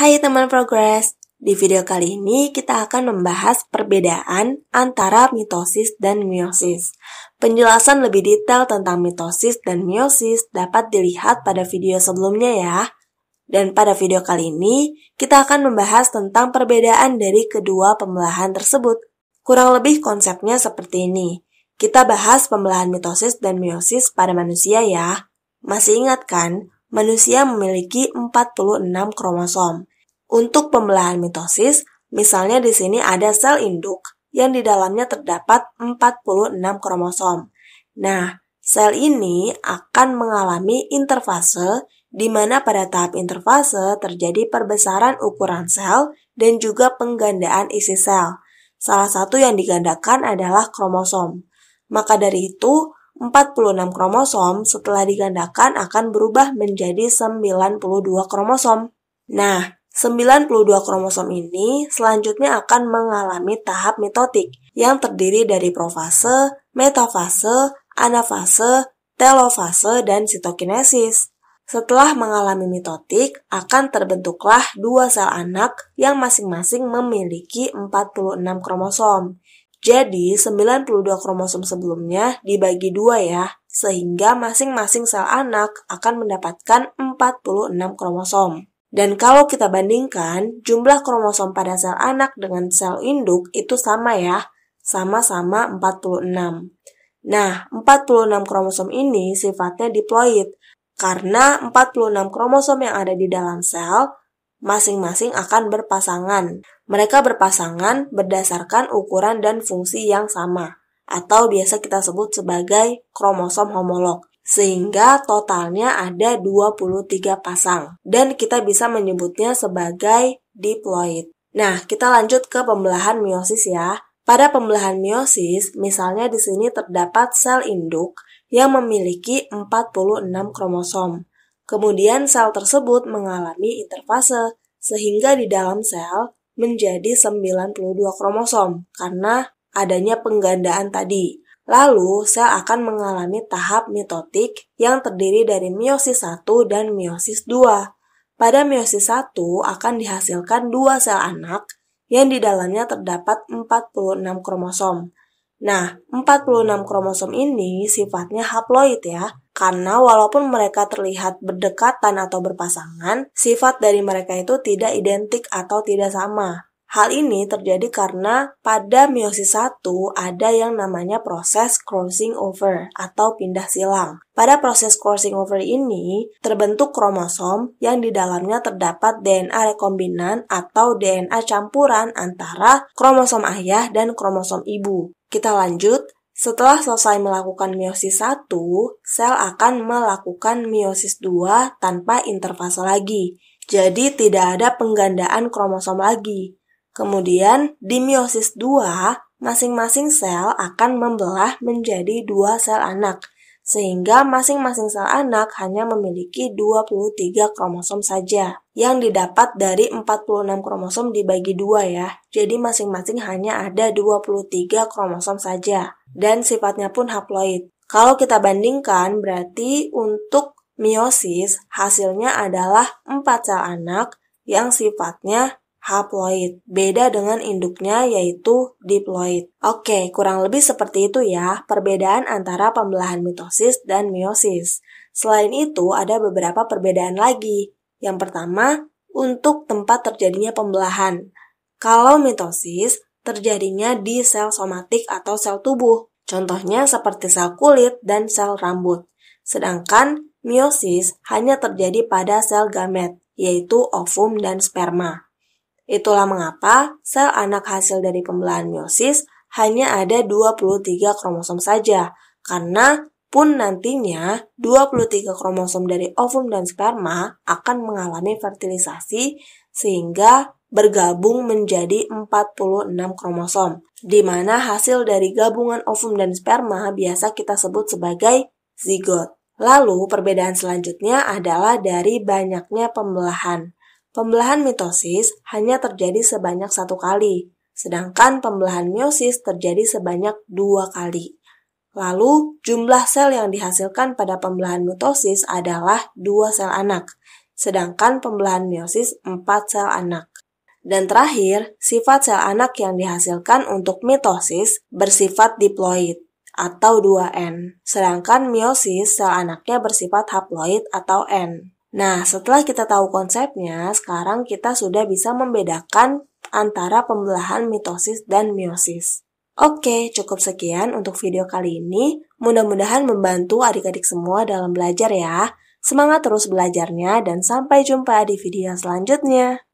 Hai teman progres, di video kali ini kita akan membahas perbedaan antara mitosis dan meiosis. Penjelasan lebih detail tentang mitosis dan meiosis dapat dilihat pada video sebelumnya ya. Dan pada video kali ini, kita akan membahas tentang perbedaan dari kedua pembelahan tersebut. Kurang lebih konsepnya seperti ini. Kita bahas pembelahan mitosis dan meiosis pada manusia ya. Masih ingat kan, manusia memiliki 46 kromosom. Untuk pembelahan mitosis, misalnya di sini ada sel induk yang di dalamnya terdapat 46 kromosom. Nah, sel ini akan mengalami interfase di mana pada tahap interfase terjadi perbesaran ukuran sel dan juga penggandaan isi sel. Salah satu yang digandakan adalah kromosom. Maka dari itu, 46 kromosom setelah digandakan akan berubah menjadi 92 kromosom. Nah, 92 kromosom ini selanjutnya akan mengalami tahap mitotik yang terdiri dari profase, metafase, anafase, telofase, dan sitokinesis. Setelah mengalami mitotik, akan terbentuklah dua sel anak yang masing-masing memiliki 46 kromosom. Jadi, 92 kromosom sebelumnya dibagi dua ya, sehingga masing-masing sel anak akan mendapatkan 46 kromosom. Dan kalau kita bandingkan, jumlah kromosom pada sel anak dengan sel induk itu sama ya, sama-sama 46. Nah, 46 kromosom ini sifatnya diploid, karena 46 kromosom yang ada di dalam sel masing-masing akan berpasangan. Mereka berpasangan berdasarkan ukuran dan fungsi yang sama, atau biasa kita sebut sebagai kromosom homolog sehingga totalnya ada 23 pasang dan kita bisa menyebutnya sebagai diploid. Nah, kita lanjut ke pembelahan meiosis ya. Pada pembelahan meiosis, misalnya di sini terdapat sel induk yang memiliki 46 kromosom. Kemudian sel tersebut mengalami interfase sehingga di dalam sel menjadi 92 kromosom karena adanya penggandaan tadi. Lalu, sel akan mengalami tahap mitotik yang terdiri dari meiosis 1 dan meiosis 2. Pada meiosis 1 akan dihasilkan dua sel anak yang di dalamnya terdapat 46 kromosom. Nah, 46 kromosom ini sifatnya haploid ya, karena walaupun mereka terlihat berdekatan atau berpasangan, sifat dari mereka itu tidak identik atau tidak sama. Hal ini terjadi karena pada meiosis 1 ada yang namanya proses crossing over atau pindah silang. Pada proses crossing over ini terbentuk kromosom yang di dalamnya terdapat DNA rekombinan atau DNA campuran antara kromosom ayah dan kromosom ibu. Kita lanjut, setelah selesai melakukan meiosis 1, sel akan melakukan meiosis 2 tanpa interfase lagi. Jadi tidak ada penggandaan kromosom lagi. Kemudian di meiosis 2, masing-masing sel akan membelah menjadi dua sel anak, sehingga masing-masing sel anak hanya memiliki 23 kromosom saja, yang didapat dari 46 kromosom dibagi dua ya. Jadi masing-masing hanya ada 23 kromosom saja, dan sifatnya pun haploid. Kalau kita bandingkan, berarti untuk meiosis hasilnya adalah 4 sel anak yang sifatnya haploid, beda dengan induknya yaitu diploid. Oke, kurang lebih seperti itu ya perbedaan antara pembelahan mitosis dan meiosis. Selain itu, ada beberapa perbedaan lagi. Yang pertama, untuk tempat terjadinya pembelahan. Kalau mitosis, terjadinya di sel somatik atau sel tubuh, contohnya seperti sel kulit dan sel rambut. Sedangkan meiosis hanya terjadi pada sel gamet, yaitu ovum dan sperma. Itulah mengapa sel anak hasil dari pembelahan meiosis hanya ada 23 kromosom saja, karena pun nantinya 23 kromosom dari ovum dan sperma akan mengalami fertilisasi sehingga bergabung menjadi 46 kromosom, di mana hasil dari gabungan ovum dan sperma biasa kita sebut sebagai zigot. Lalu, perbedaan selanjutnya adalah dari banyaknya pembelahan. Pembelahan mitosis hanya terjadi sebanyak satu kali, sedangkan pembelahan meiosis terjadi sebanyak dua kali. Lalu, jumlah sel yang dihasilkan pada pembelahan mitosis adalah dua sel anak, sedangkan pembelahan meiosis empat sel anak. Dan terakhir, sifat sel anak yang dihasilkan untuk mitosis bersifat diploid atau 2N, sedangkan meiosis sel anaknya bersifat haploid atau N. Nah, setelah kita tahu konsepnya, sekarang kita sudah bisa membedakan antara pembelahan mitosis dan meiosis. Oke, cukup sekian untuk video kali ini. Mudah-mudahan membantu adik-adik semua dalam belajar ya. Semangat terus belajarnya dan sampai jumpa di video selanjutnya.